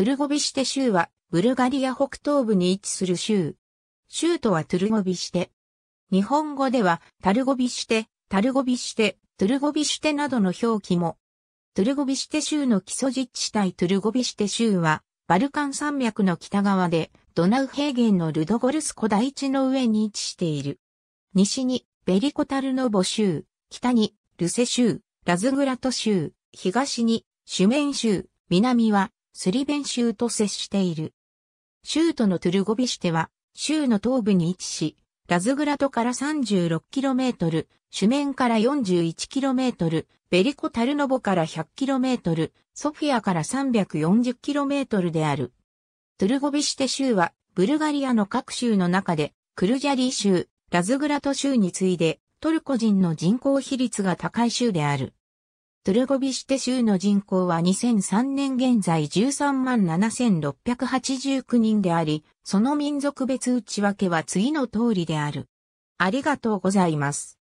トゥルゴビシテ州は、ブルガリア北東部に位置する州。州都はトゥルゴビシテ。日本語では、タルゴビシテ、タルゴビシテ、トゥルゴビシテなどの表記も。トゥルゴビシテ州の基礎自治帯トゥルゴビシテ州は、バルカン山脈の北側で、ドナウ平原のルドゴルスコ代地の上に位置している。西に、ベリコタルノボ州、北に、ルセ州、ラズグラト州、東に、シュメン州、南は、スリベン州と接している。州都のトゥルゴビシテは、州の東部に位置し、ラズグラトから 36km、主面から 41km、ベリコ・タルノボから 100km、ソフィアから 340km である。トゥルゴビシテ州は、ブルガリアの各州の中で、クルジャリー州、ラズグラト州に次いで、トルコ人の人口比率が高い州である。トゥルゴビシテ州の人口は2003年現在13万7689人であり、その民族別内訳は次の通りである。ありがとうございます。